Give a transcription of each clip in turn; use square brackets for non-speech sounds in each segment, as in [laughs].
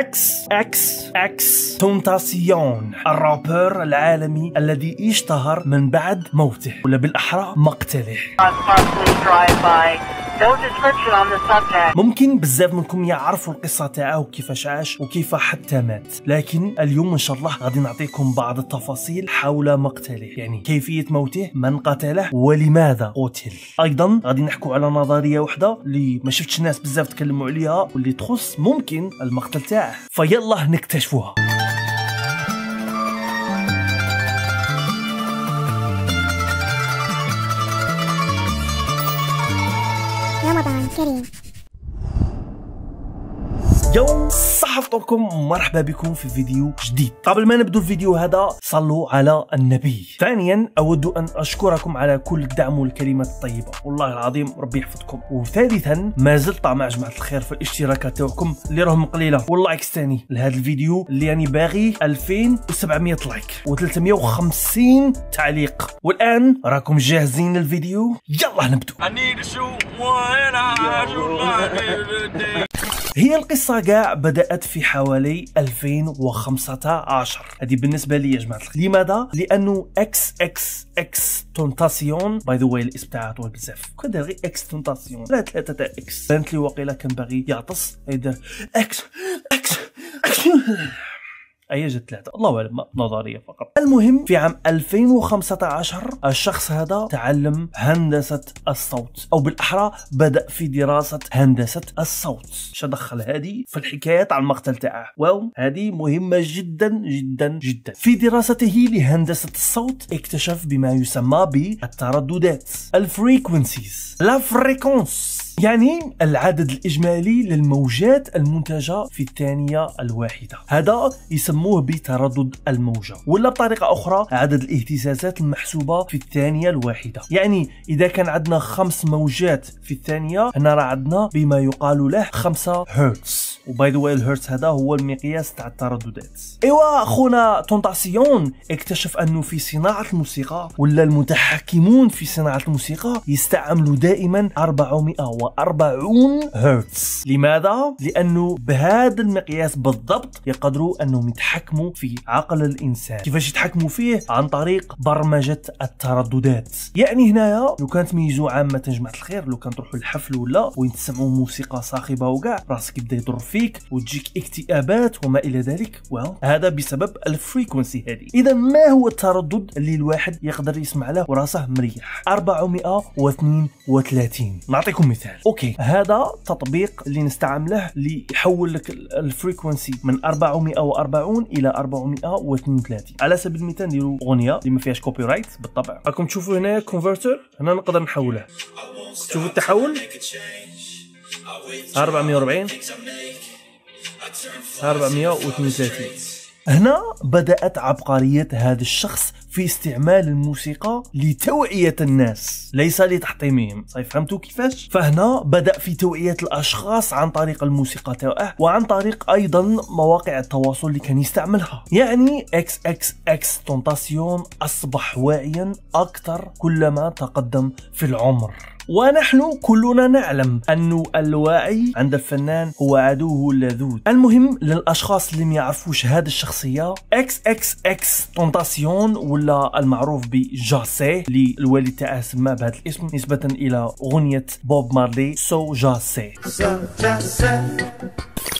اكس اكس اكس تونتاسيون الرابر العالمي الذي اشتهر من بعد موته ولا بالاحرى مقتله ممكن بزاف منكم يعرفوا القصة تاعه وكيفاش عاش وكيف حتى مات لكن اليوم إن شاء الله غادي نعطيكم بعض التفاصيل حول مقتله يعني كيفية موته من قتله ولماذا قتل أيضا غادي نحكوا على نظرية واحدة اللي ما شفتش الناس بزاف تكلموا عليها واللي تخص ممكن المقتل تاعه فيلا نكتشفوها キャリン。صباح فطوركم مرحبا بكم في فيديو جديد قبل ما نبدو الفيديو هذا صلوا على النبي ثانيا اود ان اشكركم على كل الدعم والكلمات الطيبه والله العظيم ربي يحفظكم وثالثا ما زلت مع جماعه الخير في الاشتراكات تاعكم اللي راهم قليله واللايك ثاني لهذا الفيديو اللي راني يعني باغي 2700 لايك و350 تعليق والان راكم جاهزين للفيديو يلا نبدو هي القصة كاع بدأت في حوالي 2015 هذه بالنسبة لي يا جماعة لماذا؟ لأنه اكس اكس اكس تونتاسيون باي ذا واي الاسم تاعها طويل بزاف كون داير غير اكس تونتاسيون لا ثلاثة اكس بانت لي واقيلا كان باغي يعطس يدير اكس اكس اكس جات ثلاثه الله اعلم نظريه فقط المهم في عام 2015 الشخص هذا تعلم هندسه الصوت او بالاحرى بدا في دراسه هندسه الصوت شدخل هذه في الحكايه تاع المقتل تاعه واو هذه مهمه جدا جدا جدا في دراسته لهندسه الصوت اكتشف بما يسمى بالترددات الفريكونسيز لا فريكونس يعني العدد الإجمالي للموجات المنتجة في الثانية الواحدة هذا يسموه بتردد الموجة ولا بطريقة أخرى عدد الاهتزازات المحسوبة في الثانية الواحدة يعني إذا كان عندنا خمس موجات في الثانية هنا راه عندنا بما يقال له خمسة هرتز وباي ذا واي الهرتز هذا هو المقياس تاع الترددات ايوا خونا طونطاسيون اكتشف انه في صناعه الموسيقى ولا المتحكمون في صناعه الموسيقى يستعملوا دائما 440 هرتز لماذا لانه بهذا المقياس بالضبط يقدروا انهم يتحكموا في عقل الانسان كيفاش يتحكموا فيه عن طريق برمجه الترددات يعني هنايا لو كانت ميزو عامه جماعه الخير لو كان تروحوا للحفل ولا وين تسمعوا موسيقى صاخبه وكاع راسك يبدا يضر فيك وتجيك اكتئابات وما الى ذلك هذا بسبب الفريكونسي هذه اذا ما هو التردد اللي الواحد يقدر يسمع له وراسه مريح 432 نعطيكم مثال اوكي هذا تطبيق اللي نستعمله اللي يحول لك الفريكونسي من 440 الى 432 على سبيل المثال نديروا اغنيه اللي ما فيهاش كوبي رايت بالطبع راكم تشوفوا هنايا كونفرتر هنا نقدر نحوله شوفوا التحول 440 432 هنا بدأت عبقرية هذا الشخص في استعمال الموسيقى لتوعية الناس ليس لتحطيمهم صحيح فهمتوا كيفاش فهنا بدأ في توعية الأشخاص عن طريق الموسيقى تاعه وعن طريق أيضا مواقع التواصل اللي كان يستعملها يعني اكس اكس اكس تونتاسيون أصبح واعيا أكثر كلما تقدم في العمر ونحن كلنا نعلم أن الوعي عند الفنان هو عدوه اللذوذ المهم للأشخاص اللي ميعرفوش يعرفوش الشخصية اكس اكس اكس ولا المعروف بجاسي اللي الوالد تاعه سماه بهذا الاسم نسبة إلى أغنية بوب مارلي سو جاسي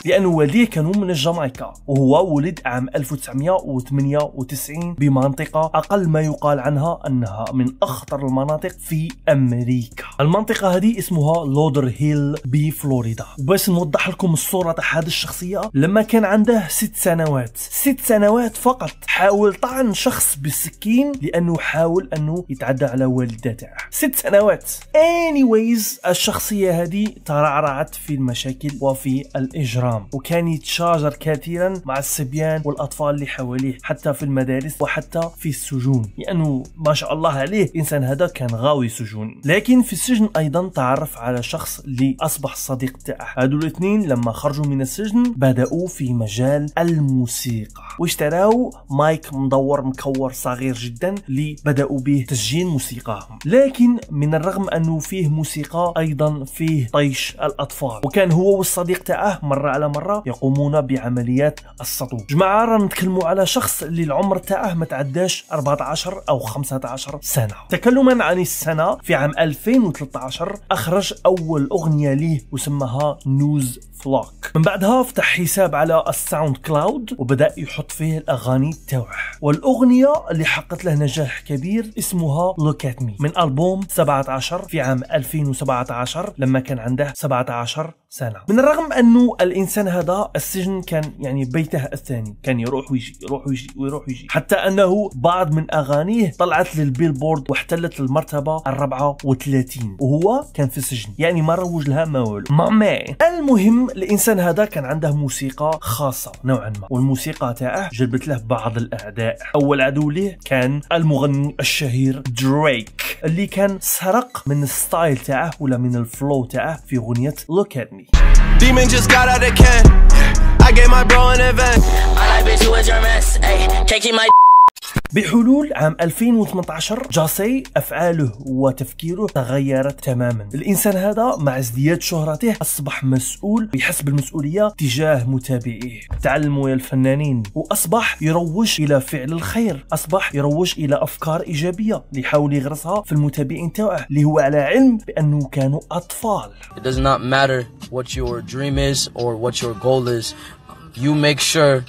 لأن والديه كانوا من الجامايكا وهو ولد عام 1998 بمنطقة أقل ما يقال عنها أنها من أخطر المناطق في أمريكا المنطقة هذه اسمها لودر هيل بفلوريدا وباش نوضح لكم الصورة تاع الشخصية لما كان عنده ست سنوات ست سنوات فقط حاول طعن شخص بالسكين لأنه حاول أنه يتعدى على والدته تاعه ست سنوات anyways الشخصية هذه ترعرعت في المشاكل وفي الإجرام وكان يتشاجر كثيرا مع الصبيان والأطفال اللي حواليه حتى في المدارس وحتى في السجون لأنه ما شاء الله عليه الإنسان هذا كان غاوي سجون لكن في السجن ايضا تعرف على شخص اللي اصبح صديق تاعه هادو الاثنين لما خرجوا من السجن بداوا في مجال الموسيقى واشتراوا مايك مدور مكور صغير جدا اللي بداوا به تسجيل موسيقاهم لكن من الرغم انه فيه موسيقى ايضا فيه طيش الاطفال وكان هو والصديق تاعه مره على مره يقومون بعمليات السطو جماعه رانا نتكلموا على شخص اللي العمر تاعه ما تعداش 14 او 15 سنه تكلما عن السنه في عام 2000 2013 أخرج أول أغنية ليه وسمها نوز فلوك من بعدها فتح حساب على الساوند كلاود وبدا يحط فيه الاغاني تاعه والاغنيه اللي حققت له نجاح كبير اسمها لوك ات مي من البوم 17 في عام 2017 لما كان عنده 17 سنه من الرغم انه الانسان هذا السجن كان يعني بيته الثاني كان يروح ويجي يروح ويجي ويروح ويجي حتى انه بعض من اغانيه طلعت للبيلبورد واحتلت المرتبه الرابعه وثلاثين وهو كان في السجن يعني ما روج لها ما والو المهم الانسان هذا كان عنده موسيقى خاصه نوعا ما والموسيقى تاعه جلبت له بعض الاعداء اول عدو ليه كان المغني الشهير دريك اللي كان سرق من الستايل تاعه ولا من الفلو تاعه في اغنيه لوك ات مي I gave my bro an event. I can't keep my بحلول عام 2018 جاسي أفعاله وتفكيره تغيرت تماما الإنسان هذا مع ازدياد شهرته أصبح مسؤول ويحس بالمسؤولية تجاه متابعيه تعلموا يا الفنانين وأصبح يروج إلى فعل الخير أصبح يروج إلى أفكار إيجابية ليحاول يغرسها في المتابعين تاعه اللي هو على علم بأنه كانوا أطفال It does not matter what your dream is or what your goal is you make sure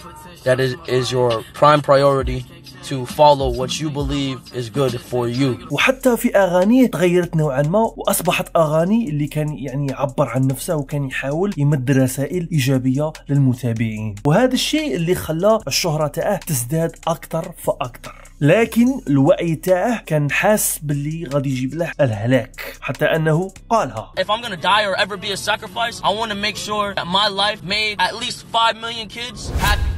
that it is your prime priority to follow what you believe is good for you. وحتى في اغانيه تغيرت نوعا ما واصبحت اغاني اللي كان يعني يعبر عن نفسه وكان يحاول يمد رسائل ايجابيه للمتابعين وهذا الشيء اللي خلى الشهره تاعه تزداد اكثر فاكثر لكن الوعي تاعه كان حاس باللي غادي يجيب له الهلاك حتى انه قالها If I'm gonna die or ever be a sacrifice I want to make sure that my life made at least 5 million kids happy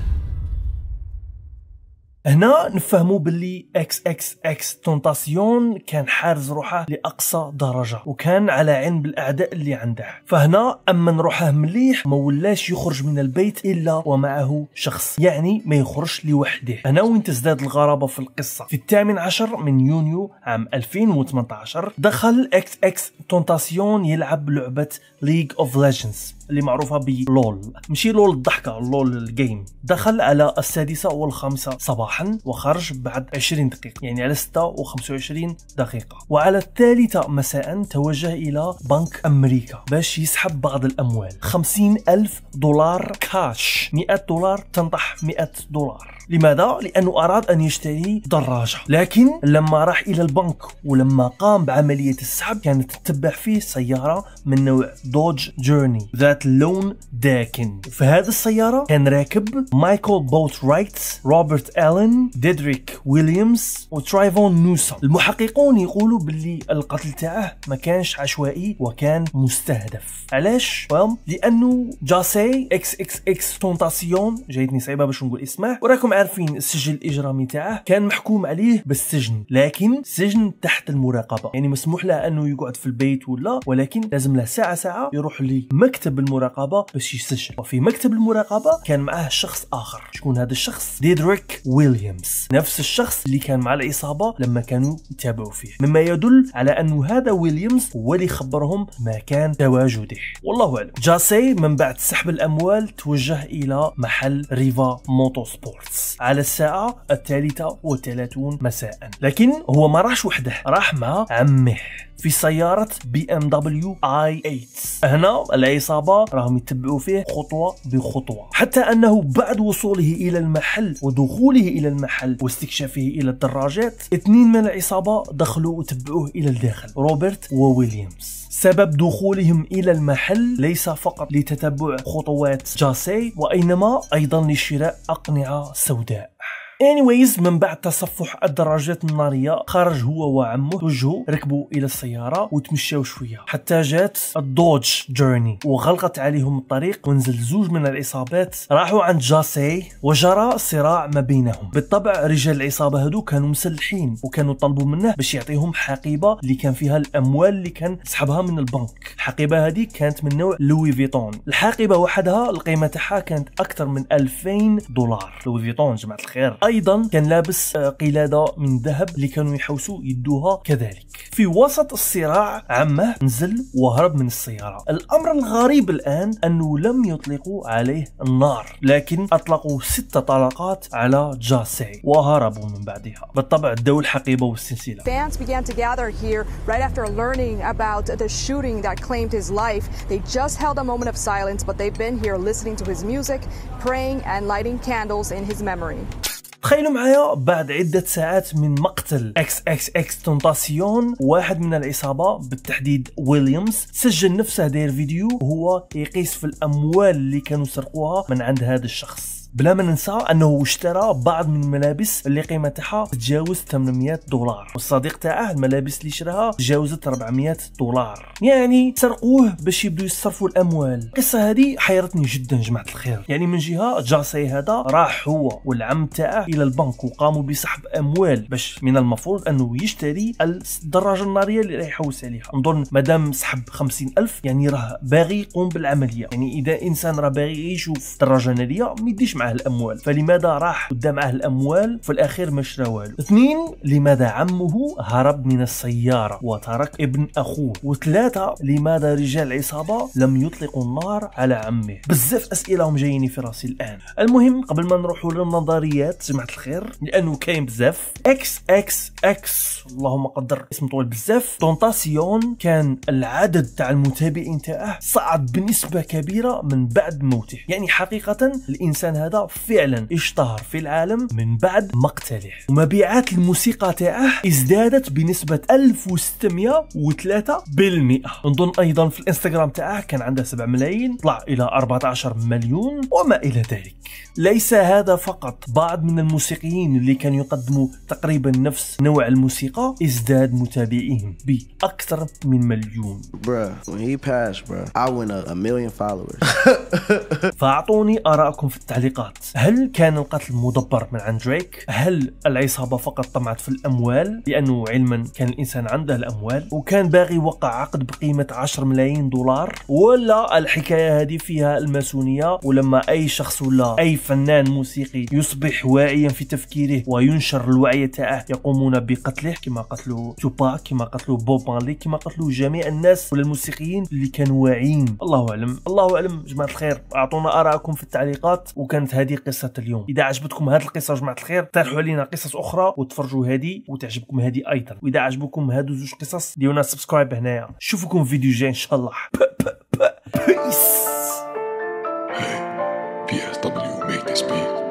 هنا نفهموا باللي اكس اكس اكس تونتاسيون كان حارز روحه لاقصى درجه وكان على علم بالاعداء اللي عنده فهنا امن روحه مليح ما ولاش يخرج من البيت الا ومعه شخص يعني ما يخرجش لوحده هنا وين تزداد الغرابه في القصه في الثامن عشر من يونيو عام 2018 دخل اكس اكس تونتاسيون يلعب لعبه ليج اوف ليجندز اللي معروفه بلول ماشي لول الضحكه لول الجيم دخل على السادسه والخامسه صباحا وخرج بعد 20 دقيقه يعني على 6 و25 دقيقه وعلى الثالثه مساء توجه الى بنك امريكا باش يسحب بعض الاموال 50 ألف دولار كاش 100 دولار تنطح 100 دولار لماذا؟ لأنه أراد أن يشتري دراجة لكن لما راح إلى البنك ولما قام بعملية السحب كانت تتبع فيه سيارة من نوع دوج جيرني ذات اللون داكن في هذه السيارة كان راكب مايكل بوت رايت روبرت ألين ديدريك ويليامز وترايفون نوسا المحققون يقولوا باللي القتل تاعه ما كانش عشوائي وكان مستهدف علاش؟ لأنه جاسي اكس اكس اكس تونتاسيون جايتني صعيبة باش نقول اسمه وراكم عارفين السجل الاجرامي تاعه كان محكوم عليه بالسجن لكن سجن تحت المراقبه يعني مسموح له انه يقعد في البيت ولا ولكن لازم له ساعه ساعه يروح لمكتب المراقبه باش يسجل وفي مكتب المراقبه كان معاه شخص اخر شكون هذا الشخص ديدريك ويليامز نفس الشخص اللي كان مع العصابه لما كانوا يتابعوا فيه مما يدل على انه هذا ويليامز هو اللي خبرهم مكان تواجده والله اعلم جاسي من بعد سحب الاموال توجه الى محل ريفا موتو سبورتس على الساعة الثالثة وثلاثون مساء لكن هو ما راحش وحده راح مع عمه في سيارة بي ام دبليو اي 8 هنا العصابة راهم يتبعوا فيه خطوة بخطوة حتى انه بعد وصوله الى المحل ودخوله الى المحل واستكشافه الى الدراجات اثنين من العصابة دخلوا وتبعوه الى الداخل روبرت وويليامز سبب دخولهم إلى المحل ليس فقط لتتبع خطوات جاسي وإنما أيضا لشراء أقنعة سوداء anyways من بعد تصفح الدراجات الناريه خرج هو وعمه توجهوا ركبوا الى السياره وتمشاو شويه حتى جات الدوج جيرني وغلقت عليهم الطريق ونزل زوج من العصابات راحوا عند جاسي وجرى صراع ما بينهم بالطبع رجال العصابه هذو كانوا مسلحين وكانوا طلبوا منه باش يعطيهم حقيبه اللي كان فيها الاموال اللي كان سحبها من البنك الحقيبه هذه كانت من نوع لوي فيتون الحقيبه وحدها القيمه تاعها كانت اكثر من 2000 دولار لوي فيتون جماعه الخير ايضا كان لابس قلاده من ذهب اللي كانوا يحوسوا يدوها كذلك في وسط الصراع عمه نزل وهرب من السياره الامر الغريب الان انه لم يطلقوا عليه النار لكن اطلقوا ست طلقات على جاسي وهربوا من بعدها بالطبع الدول الحقيبه والسلسله Fans began to gather here right after learning about the shooting that claimed his life. They just held a moment of silence, but they've been here listening to his music, praying and lighting candles in his memory. تخيلوا معايا بعد عدة ساعات من مقتل اكس اكس اكس تونتاسيون واحد من العصابة بالتحديد ويليامز سجل نفسه داير فيديو هو يقيس في الاموال اللي كانوا سرقوها من عند هذا الشخص بلا ما ننسى انه اشترى بعض من الملابس اللي قيمتها تتجاوز 800 دولار والصديق تاعه الملابس اللي شراها تجاوزت 400 دولار يعني سرقوه باش يبداو يصرفوا الاموال القصه هذه حيرتني جدا جماعه الخير يعني من جهه جاسي هذا راح هو والعم تاعه الى البنك وقاموا بسحب اموال باش من المفروض انه يشتري الدراجه الناريه اللي راح يحوس عليها نظن مادام سحب 50000 يعني راه باغي يقوم بالعمليه يعني اذا انسان راه باغي يشوف دراجه ناريه ما يديش مع معه الاموال فلماذا راح قدام معه الاموال وفي الاخير ما شرى والو اثنين لماذا عمه هرب من السياره وترك ابن اخوه وثلاثه لماذا رجال العصابه لم يطلقوا النار على عمه بزاف اسئله هم جايين في راسي الان المهم قبل ما نروحوا للنظريات جماعه الخير لانه كاين بزاف اكس اكس اكس اللهم قدر اسم طويل بزاف طونطاسيون كان العدد تاع المتابعين تاعه صعد بنسبه كبيره من بعد موته يعني حقيقه الانسان هذا هذا فعلا اشتهر في العالم من بعد مقتله ومبيعات الموسيقى تاعه ازدادت بنسبة 1603% نظن ايضا في الانستغرام تاعه كان عنده 7 ملايين طلع الى 14 مليون وما الى ذلك ليس هذا فقط بعض من الموسيقيين اللي كانوا يقدموا تقريبا نفس نوع الموسيقى ازداد متابعيهم باكثر من مليون [laughs] فاعطوني ارائكم في التعليقات الضباط هل كان القتل مدبر من عند دريك هل العصابة فقط طمعت في الأموال لأنه علما كان الإنسان عنده الأموال وكان باغي وقع عقد بقيمة 10 ملايين دولار ولا الحكاية هذه فيها الماسونية ولما أي شخص ولا أي فنان موسيقي يصبح واعيا في تفكيره وينشر الوعي تاعه يقومون بقتله كما قتلوا توبا كما قتلوا بوب مالي كما قتلوا جميع الناس ولا الموسيقيين اللي كانوا واعيين الله أعلم الله أعلم جماعة الخير أعطونا آراءكم في التعليقات وكان كانت هذه قصه اليوم اذا عجبتكم هذه القصه جماعه الخير اقترحوا علينا قصص اخرى وتفرجوا هذه وتعجبكم هذه ايضا واذا عجبكم هذه زوج قصص ديونا سبسكرايب هنايا نشوفكم في فيديو جاي ان شاء الله Peace. Hey, PSW made this